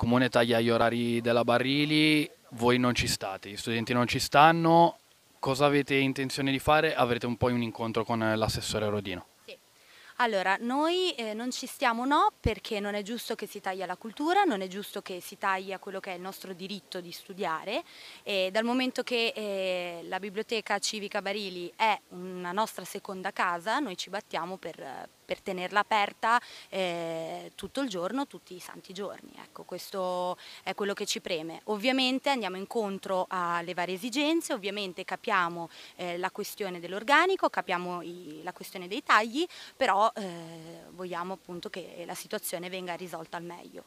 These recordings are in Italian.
comune taglia gli orari della Barrili, voi non ci state, gli studenti non ci stanno, cosa avete intenzione di fare? Avrete un po' un incontro con l'assessore Rodino. Allora, noi eh, non ci stiamo no perché non è giusto che si taglia la cultura, non è giusto che si taglia quello che è il nostro diritto di studiare e dal momento che eh, la biblioteca civica Barili è una nostra seconda casa, noi ci battiamo per, per tenerla aperta eh, tutto il giorno, tutti i santi giorni. Ecco, questo è quello che ci preme. Ovviamente andiamo incontro alle varie esigenze, ovviamente capiamo eh, la questione dell'organico, capiamo i, la questione dei tagli, però eh, vogliamo appunto che la situazione venga risolta al meglio.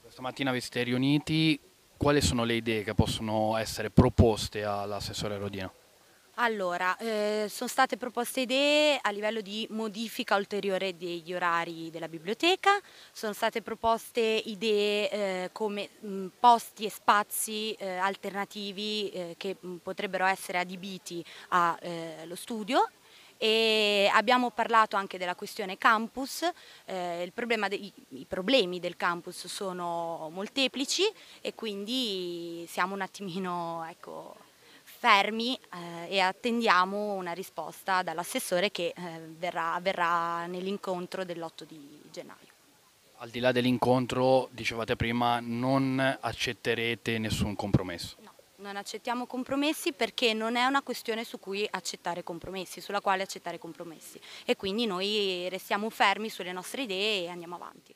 Questa mattina vi siete riuniti, quali sono le idee che possono essere proposte all'assessore Rodino? Allora, eh, sono state proposte idee a livello di modifica ulteriore degli orari della biblioteca, sono state proposte idee eh, come mh, posti e spazi eh, alternativi eh, che mh, potrebbero essere adibiti allo eh, studio e abbiamo parlato anche della questione campus, eh, de i problemi del campus sono molteplici e quindi siamo un attimino ecco, fermi eh, e attendiamo una risposta dall'assessore che eh, verrà, avverrà nell'incontro dell'8 di gennaio. Al di là dell'incontro, dicevate prima, non accetterete nessun compromesso. Non accettiamo compromessi perché non è una questione su cui accettare compromessi, sulla quale accettare compromessi e quindi noi restiamo fermi sulle nostre idee e andiamo avanti.